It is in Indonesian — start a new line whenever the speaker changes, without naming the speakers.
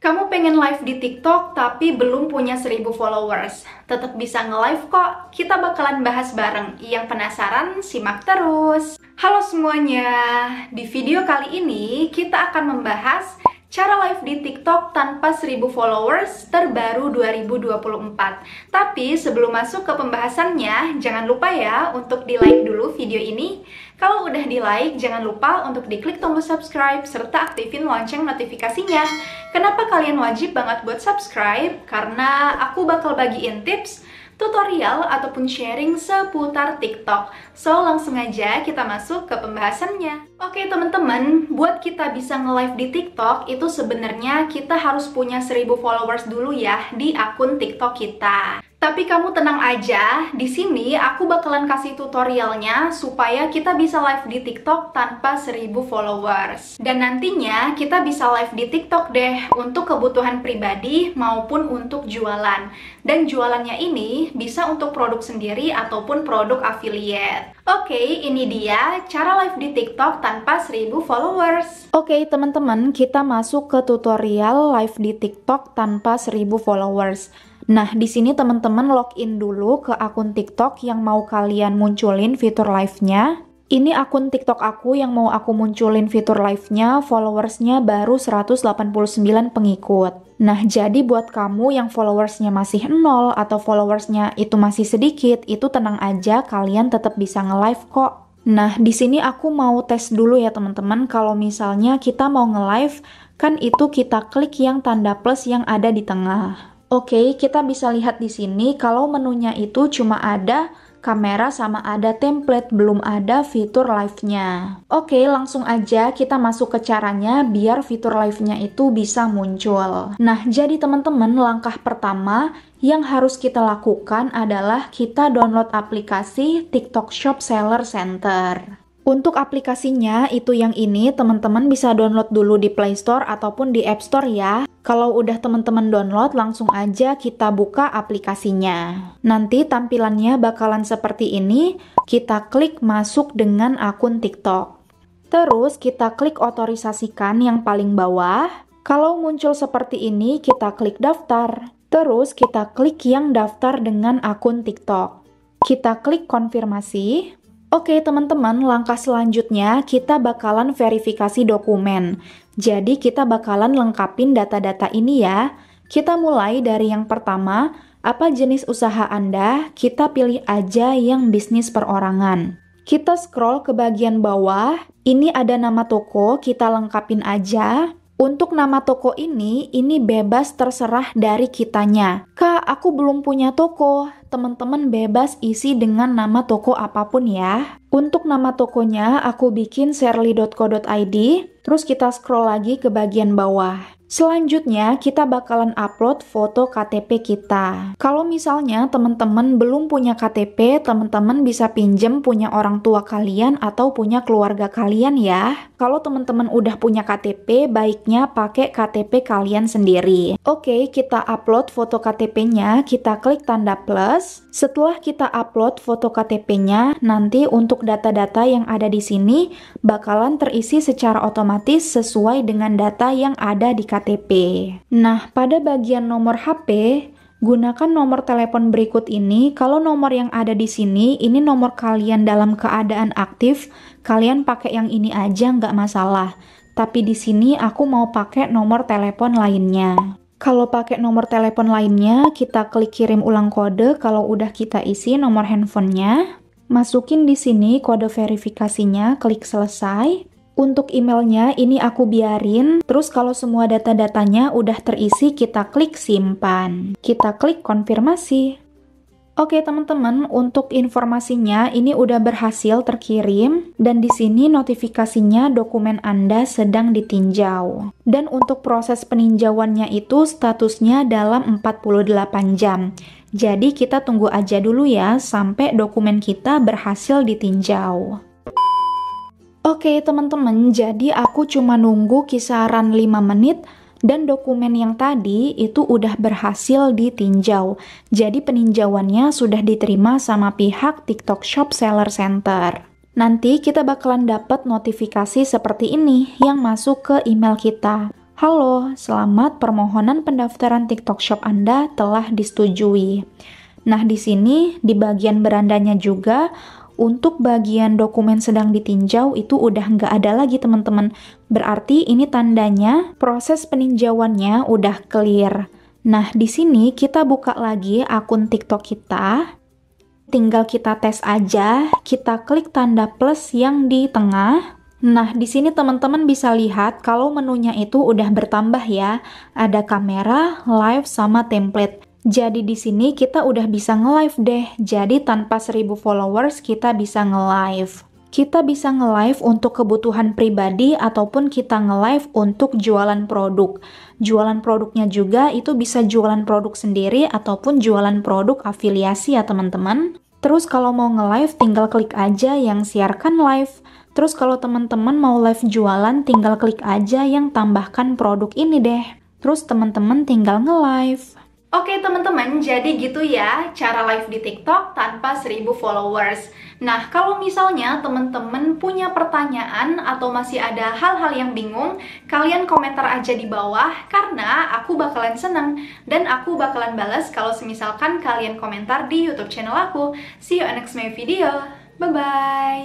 Kamu pengen live di TikTok tapi belum punya 1000 followers? Tetap bisa nge-live kok. Kita bakalan bahas bareng. Yang penasaran simak terus. Halo semuanya. Di video kali ini kita akan membahas cara live di TikTok tanpa 1000 followers terbaru 2024. Tapi sebelum masuk ke pembahasannya, jangan lupa ya untuk di-like dulu video ini. Kalau udah di-like, jangan lupa untuk diklik tombol subscribe serta aktifin lonceng notifikasinya. Kenapa kalian wajib banget buat subscribe? Karena aku bakal bagiin tips tutorial ataupun sharing seputar TikTok. So, langsung aja kita masuk ke pembahasannya. Oke teman-teman, buat kita bisa nge-live di TikTok itu sebenarnya kita harus punya 1000 followers dulu ya di akun TikTok kita. Tapi kamu tenang aja, di sini aku bakalan kasih tutorialnya supaya kita bisa live di TikTok tanpa 1000 followers. Dan nantinya kita bisa live di TikTok deh untuk kebutuhan pribadi maupun untuk jualan. Dan jualannya ini bisa untuk produk sendiri ataupun produk affiliate. Oke, okay, ini dia cara live di TikTok tanpa 1000 followers. Oke, okay, teman-teman, kita masuk ke tutorial live di TikTok tanpa 1000 followers. Nah, di sini teman-teman login dulu ke akun TikTok yang mau kalian munculin fitur live-nya. Ini akun TikTok aku yang mau aku munculin fitur live-nya, followersnya baru 189 pengikut. Nah, jadi buat kamu yang followersnya masih nol atau followersnya itu masih sedikit, itu tenang aja, kalian tetap bisa nge-live kok. Nah, di sini aku mau tes dulu ya teman-teman, kalau misalnya kita mau nge-live, kan itu kita klik yang tanda plus yang ada di tengah. Oke, kita bisa lihat di sini kalau menunya itu cuma ada kamera sama ada template, belum ada fitur live-nya. Oke, langsung aja kita masuk ke caranya biar fitur live-nya itu bisa muncul. Nah, jadi teman-teman, langkah pertama yang harus kita lakukan adalah kita download aplikasi TikTok Shop Seller Center. Untuk aplikasinya, itu yang ini teman-teman bisa download dulu di Play Store ataupun di App Store ya. Kalau udah teman-teman download, langsung aja kita buka aplikasinya. Nanti tampilannya bakalan seperti ini, kita klik masuk dengan akun TikTok. Terus kita klik otorisasikan yang paling bawah. Kalau muncul seperti ini, kita klik daftar. Terus kita klik yang daftar dengan akun TikTok. Kita klik konfirmasi. Oke teman-teman, langkah selanjutnya kita bakalan verifikasi dokumen. Jadi kita bakalan lengkapin data-data ini ya. Kita mulai dari yang pertama, apa jenis usaha Anda, kita pilih aja yang bisnis perorangan. Kita scroll ke bagian bawah, ini ada nama toko, kita lengkapin aja. Untuk nama toko ini, ini bebas terserah dari kitanya. Kak, aku belum punya toko, teman-teman bebas isi dengan nama toko apapun ya. Untuk nama tokonya, aku bikin serly.co.id, terus kita scroll lagi ke bagian bawah. Selanjutnya, kita bakalan upload foto KTP kita. Kalau misalnya teman-teman belum punya KTP, teman-teman bisa pinjam punya orang tua kalian atau punya keluarga kalian ya. Kalau teman-teman udah punya KTP, baiknya pakai KTP kalian sendiri. Oke, kita upload foto KTP-nya, kita klik tanda plus. Setelah kita upload foto KTP-nya, nanti untuk data-data yang ada di sini bakalan terisi secara otomatis sesuai dengan data yang ada di KTP KTP. Nah, pada bagian nomor HP, Gunakan nomor telepon berikut ini. Kalau nomor yang ada di sini, ini nomor kalian dalam keadaan aktif, kalian pakai yang ini aja nggak masalah. Tapi di sini aku mau pakai nomor telepon lainnya. Kalau pakai nomor telepon lainnya, kita klik kirim ulang kode. Kalau udah kita isi nomor handphonenya, masukin di sini kode verifikasinya, klik selesai. Untuk emailnya ini aku biarin, terus kalau semua data-datanya udah terisi kita klik simpan. Kita klik konfirmasi. Oke teman-teman, untuk informasinya ini udah berhasil terkirim dan di sini notifikasinya dokumen Anda sedang ditinjau. Dan untuk proses peninjauannya itu statusnya dalam 48 jam. Jadi kita tunggu aja dulu ya sampai dokumen kita berhasil ditinjau. Oke teman-teman, jadi aku cuma nunggu kisaran 5 menit dan dokumen yang tadi itu udah berhasil ditinjau. Jadi peninjauannya sudah diterima sama pihak TikTok Shop Seller Center. Nanti kita bakalan dapat notifikasi seperti ini yang masuk ke email kita. Halo, selamat permohonan pendaftaran TikTok Shop Anda telah disetujui. Nah, di sini di bagian berandanya juga untuk bagian dokumen sedang ditinjau itu udah nggak ada lagi teman-teman. Berarti ini tandanya proses peninjauannya udah clear. Nah, di sini kita buka lagi akun TikTok kita. Tinggal kita tes aja, kita klik tanda plus yang di tengah. Nah, di sini teman-teman bisa lihat kalau menunya itu udah bertambah ya. Ada kamera, live, sama template. Jadi di sini kita udah bisa nge-live deh. Jadi tanpa 1000 followers kita bisa nge-live. Kita bisa nge-live untuk kebutuhan pribadi ataupun kita nge-live untuk jualan produk. Jualan produknya juga itu bisa jualan produk sendiri ataupun jualan produk afiliasi ya teman-teman. Terus kalau mau nge-live tinggal klik aja yang siarkan live. Terus kalau teman-teman mau live jualan tinggal klik aja yang tambahkan produk ini deh. Terus teman-teman tinggal nge-live. Oke teman-teman, jadi gitu ya cara live di TikTok tanpa 1000 followers. Nah, kalau misalnya teman-teman punya pertanyaan atau masih ada hal-hal yang bingung, kalian komentar aja di bawah karena aku bakalan seneng dan aku bakalan balas kalau semisalkan kalian komentar di YouTube channel aku. See you on next my video. Bye-bye!